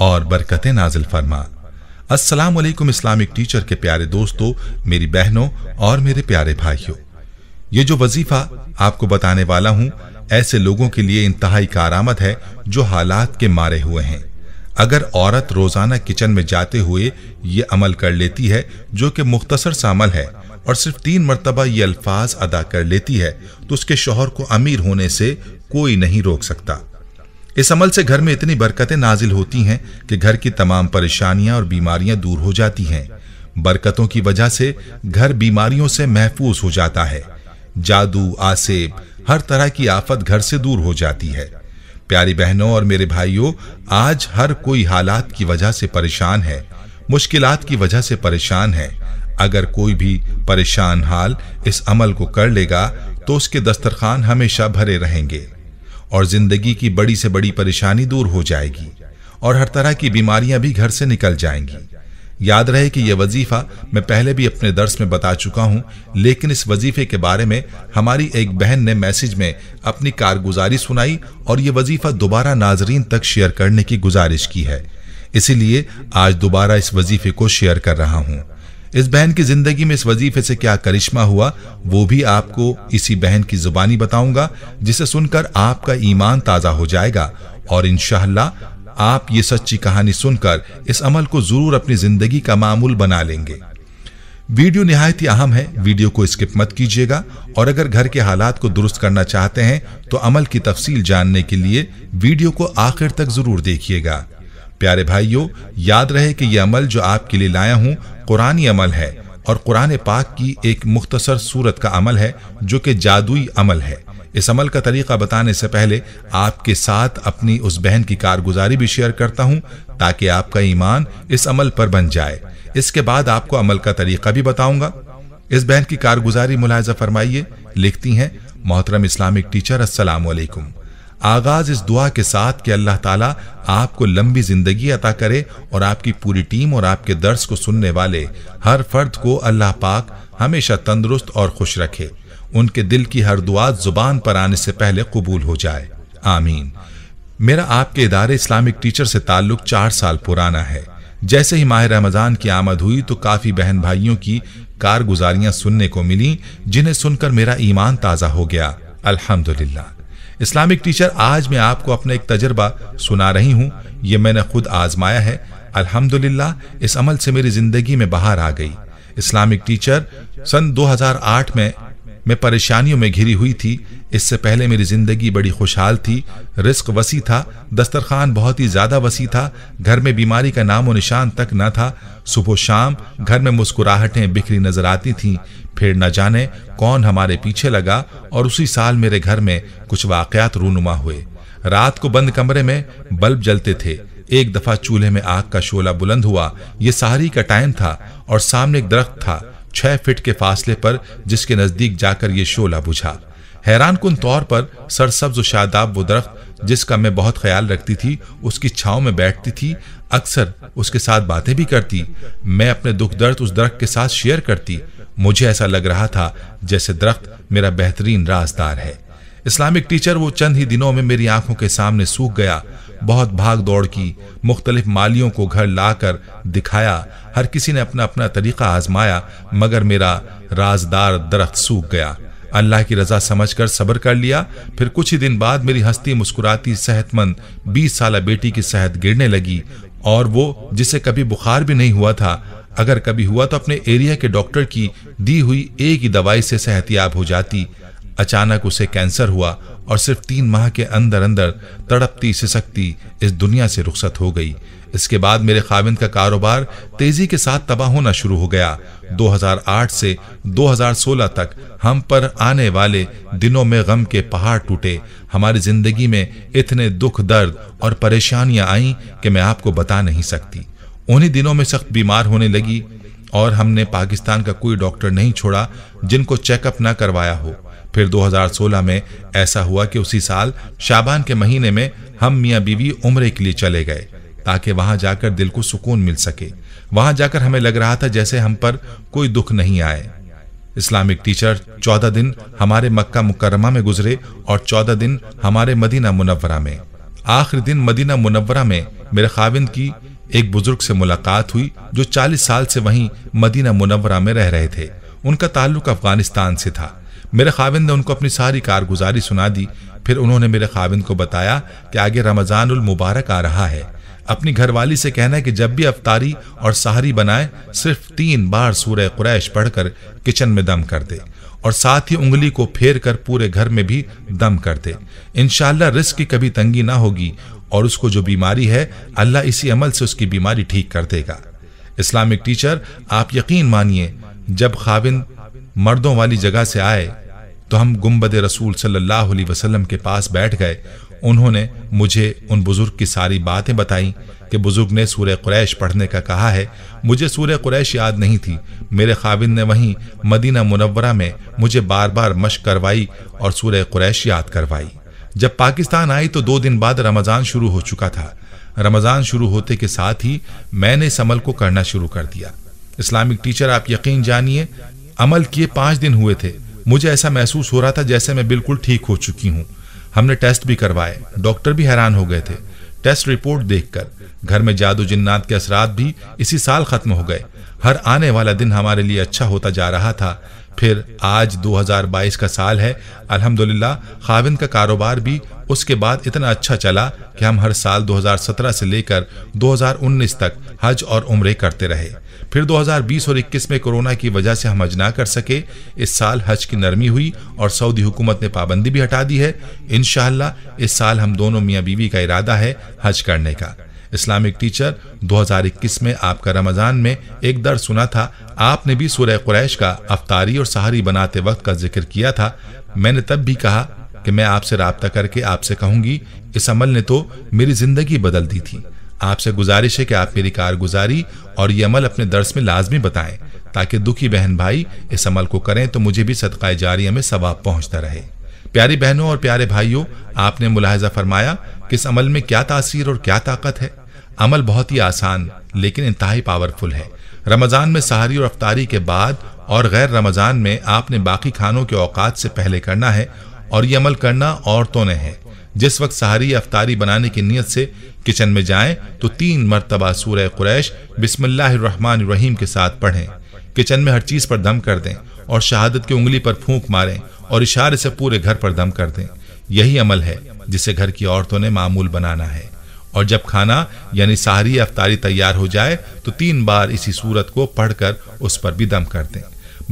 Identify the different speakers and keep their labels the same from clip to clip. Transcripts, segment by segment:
Speaker 1: और बरकतें नाजिल फरमा अस्सलाम वालेकुम इस्लामिक टीचर के प्यारे दोस्तों मेरी बहनों और मेरे प्यारे भाइयों ये जो वजीफा आपको बताने वाला हूँ ऐसे लोगों के लिए इंतहाई कारामद है जो हालात के मारे हुए हैं अगर औरत रोजाना किचन में जाते हुए ये अमल कर लेती है जो कि मुख्तसर सा अमल है और सिर्फ तीन मरतबा ये अल्फाज अदा कर लेती है तो उसके शोहर को अमीर होने से कोई नहीं रोक सकता इस अमल से घर में इतनी बरकतें नाजिल होती हैं कि घर की तमाम परेशानियां और बीमारियां दूर हो जाती हैं बरकतों की वजह से घर बीमारियों से महफूज हो जाता है जादू आसेब हर तरह की आफत घर से दूर हो जाती है प्यारी बहनों और मेरे भाइयों आज हर कोई हालात की वजह से परेशान है मुश्किलात की वजह से परेशान है अगर कोई भी परेशान हाल इस अमल को कर लेगा तो उसके दस्तरखान हमेशा भरे रहेंगे और जिंदगी की बड़ी से बड़ी परेशानी दूर हो जाएगी और हर तरह की बीमारियां भी घर से निकल जाएंगी याद रहे कि यह वजीफा मैं पहले भी अपने दर्श में बता चुका हूं लेकिन इस वजीफे के बारे में हमारी एक बहन ने मैसेज में अपनी कारगुजारी सुनाई और यह वजीफा दोबारा नाजरीन तक शेयर करने की गुजारिश की है इसीलिए आज दोबारा इस वजीफे को शेयर कर रहा हूं इस बहन की जिंदगी में इस वजीफे से क्या करिश्मा हुआ वो भी आपको इसी बहन की जुबानी बताऊंगा जिसे सुनकर आपका ईमान ताज़ा हो जाएगा और इनशाला आप ये सच्ची कहानी सुनकर इस अमल को जरूर अपनी जिंदगी का मामूल बना लेंगे वीडियो नहायत ही अहम है वीडियो को स्किप मत कीजिएगा और अगर घर के हालात को दुरुस्त करना चाहते हैं तो अमल की तफसील जानने के लिए वीडियो को आखिर तक जरूर देखिएगा प्यारे भाइयों याद रहे कि यह अमल जो आपके लिए लाया हूँ कुरानी अमल है और कुरान पाक की एक मुख्तसर सूरत का अमल है जो कि जादुई अमल है इस अमल का तरीका बताने से पहले आपके साथ अपनी उस बहन की कारगुजारी भी शेयर करता हूँ ताकि आपका ईमान इस अमल पर बन जाए इसके बाद आपको अमल का तरीका भी बताऊंगा इस बहन की कारगुजारी मुलायजा फरमाइए लिखती हैं मोहतरम इस्लामिक टीचर असलकुम आगाज इस दुआ के साथ कि अल्लाह ताला आपको लंबी ज़िंदगी अता करे और आपकी पूरी टीम और आपके दर्श को सुनने वाले हर फर्द को अल्लाह पाक हमेशा तंदुरुस्त और खुश रखे उनके दिल की हर दुआ ज़ुबान पर आने से पहले कबूल हो जाए आमीन मेरा आपके इदारे इस्लामिक टीचर से ताल्लुक़ चार साल पुराना है जैसे ही माह रमज़ान की आमद हुई तो काफ़ी बहन भाइयों की कारगुजारियाँ सुनने को मिली जिन्हें सुनकर मेरा ईमान ताज़ा हो गया अल्हम्दुलिल्लाह इस्लामिक टीचर आज मैं आपको अपना एक तजर्बा सुना रही हूँ ये मैंने खुद आजमाया है अल्हम्दुलिल्लाह इस अमल से मेरी ज़िंदगी में बाहर आ गई इस्लामिक टीचर सन 2008 में मैं परेशानियों में घिरी हुई थी इससे पहले मेरी ज़िंदगी बड़ी खुशहाल थी रिस्क वसी था दस्तरखान बहुत ही ज़्यादा वसी था घर में बीमारी का नामो निशान तक न था सुबह शाम घर में मुस्कुराहटें बिखरी नजर आती थीं फिर न जाने कौन हमारे पीछे लगा और उसी साल मेरे घर में कुछ वाकयात रूनुमा हुए रात को बंद कमरे में बल्ब जलते थे एक दफ़ा चूल्हे में आग का शोला बुलंद हुआ ये सारी का टाइम था और सामने एक दरख्त था छह फीट के फासले पर जिसके नजदीक जाकर ये शोला बुझा हैरान कन तौर पर सरसब्ज शादाब वो दरख्त जिसका मैं बहुत ख्याल रखती थी उसकी छाव में बैठती थी अक्सर उसके साथ बातें भी करती मैं अपने दुख दर्द उस दरख्त के साथ शेयर करती मुझे ऐसा लग रहा था जैसे दरख्त मेरा बेहतरीन राजदार है इस्लामिक टीचर वो चंद ही दिनों में मेरी आंखों के सामने सूख गया बहुत भाग दौड़ की मुख्तलिफ मालियों को घर लाकर दिखाया हर किसी ने अपना अपना तरीका आजमाया मगर मेरा राजदार दरख्त सूख गया अल्लाह की रजा समझकर सब्र कर लिया फिर कुछ ही दिन बाद मेरी हस्ती मुस्कुराती सेहतमंद बीस साल बेटी की सेहत गिरने लगी और वो जिसे कभी बुखार भी नहीं हुआ था अगर कभी हुआ तो अपने एरिया के डॉक्टर की दी हुई एक ही दवाई से सेहतियाब हो जाती अचानक उसे कैंसर हुआ और सिर्फ तीन माह के अंदर अंदर तड़पती सिसकती इस दुनिया से रुखसत हो गई इसके बाद मेरे खाविंद का कारोबार तेजी के साथ तबाह होना शुरू हो गया 2008 से 2016 तक हम पर आने वाले दिनों में गम के पहाड़ टूटे हमारी जिंदगी में इतने दुख दर्द और परेशानियां आईं कि मैं आपको बता नहीं सकती उन्हीं दिनों में सख्त बीमार होने लगी और हमने पाकिस्तान का कोई डॉक्टर नहीं छोड़ा जिनको चेकअप ना करवाया हो फिर 2016 में ऐसा हुआ कि उसी साल शाबान के महीने में हम मियाँ बीवी उम्र के लिए चले गए ताकि वहां जाकर दिल को सुकून मिल सके वहां जाकर हमें लग रहा था जैसे हम पर कोई दुख नहीं आए इस्लामिक टीचर चौदह दिन हमारे मक्का मुकरमा में गुजरे और चौदह दिन हमारे मदीना मुनवरा में आखिरी दिन मदीना मुनवरा में मेरे खाविंद की एक बुजुर्ग से मुलाकात हुई जो 40 साल से वहीं मदीना मुनवरा में रह रहे थे उनका ताल्लुक अफगानिस्तान से था मेरे खाविंद ने उनको अपनी सारी कारगुजारी सुना दी फिर उन्होंने मेरे खाविंद को बताया कि आगे उल मुबारक आ रहा है अपनी घरवाली से कहना है कि जब भी अफतारी और सहारी बनाए सिर्फ तीन बार सूर्य कुरैश पढ़कर किचन में दम कर दे और साथ ही उंगली को फेर कर पूरे घर में भी दम कर दे इनशाला रिस्क की कभी तंगी ना होगी और उसको जो बीमारी है अल्लाह इसी अमल से उसकी बीमारी ठीक कर देगा इस्लामिक टीचर आप यकीन मानिए जब खाविंद मर्दों वाली जगह से आए तो हम गुम्बद रसूल सल्लल्लाहु अलैहि वसल्लम के पास बैठ गए उन्होंने मुझे उन बुज़ुर्ग की सारी बातें बताईं कि बुज़ुर्ग ने सूर्य कुरैश पढ़ने का कहा है मुझे सूर्य कुरैश याद नहीं थी मेरे खाविद ने वहीं मदीना मुनवरा में मुझे बार बार मश करवाई और सूर्य कुरैश याद करवाई जब पाकिस्तान आई तो दो दिन बाद रमज़ान शुरू हो चुका था रमज़ान शुरू होते के साथ ही मैंने इस अमल को करना शुरू कर दिया इस्लामिक टीचर आप यकीन जानिए अमल किए पांच दिन हुए थे मुझे ऐसा महसूस हो रहा था जैसे मैं बिल्कुल ठीक हो चुकी हूँ हमने टेस्ट भी करवाए डॉक्टर भी हैरान हो गए थे टेस्ट रिपोर्ट देखकर घर में जादू जिन्नात के असरात भी इसी साल खत्म हो गए हर आने वाला दिन हमारे लिए अच्छा होता जा रहा था फिर आज 2022 का साल है अल्हम्दुलिल्लाह खाविंद का कारोबार भी उसके बाद इतना अच्छा चला कि हम हर साल 2017 से लेकर 2019 तक हज और उम्रे करते रहे फिर 2020 और 21 में कोरोना की वजह से हम हज ना कर सके इस साल हज की नरमी हुई और सऊदी हुकूमत ने पाबंदी भी हटा दी है इन इस साल हम दोनों मियाँ बीवी का इरादा है हज करने का इस्लामिक टीचर 2021 में आपका रमज़ान में एक दर सुना था आपने भी सूर्य कुरैश का अफतारी और सहारी बनाते वक्त का जिक्र किया था मैंने तब भी कहा कि मैं आपसे रबता करके आपसे कहूंगी इस अमल ने तो मेरी जिंदगी बदल दी थी आपसे गुजारिश है कि आप मेरी कारगुजारी और ये अमल अपने दर्स में लाजमी बताएं ताकि दुखी बहन भाई इस अमल को करें तो मुझे भी सदका जारिया में सवाब पहुंचता रहे प्यारी बहनों और प्यारे भाइयों आपने मुलाहजा फरमाया कि इस अमल में क्या तासीर और क्या ताकत है अमल बहुत ही आसान लेकिन इंतहाई पावरफुल है रमज़ान में सहारी और अफतारी के बाद और गैर रमज़ान में आपने बाकी खानों के औकात से पहले करना है और ये अमल करना औरतों ने है जिस वक्त सहारी या अफतारी बनाने की नीयत से किचन में जाएं तो तीन मरतबा सूर्य कुरैश बिस्मिल्लाहमान रहीम के साथ पढ़ें किचन में हर चीज़ पर दम कर दें और शहादत की उंगली पर फूंक मारें और इशारे से पूरे घर पर दम कर दें यही अमल है जिसे घर की औरतों ने मामूल बनाना है और जब खाना यानी सहरी अफ्तारी तैयार हो जाए तो तीन बार इसी सूरत को पढ़कर उस पर भी दम कर दें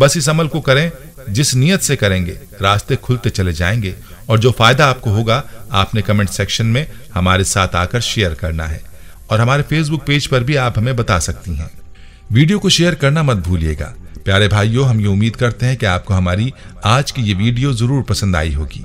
Speaker 1: बस इस अमल को करें जिस नियत से करेंगे रास्ते खुलते चले जाएंगे और जो फायदा आपको होगा आपने कमेंट सेक्शन में हमारे साथ आकर शेयर करना है और हमारे फेसबुक पेज पर भी आप हमें बता सकती हैं वीडियो को शेयर करना मत भूलिएगा प्यारे भाइयों हम ये उम्मीद करते हैं कि आपको हमारी आज की ये वीडियो जरूर पसंद आई होगी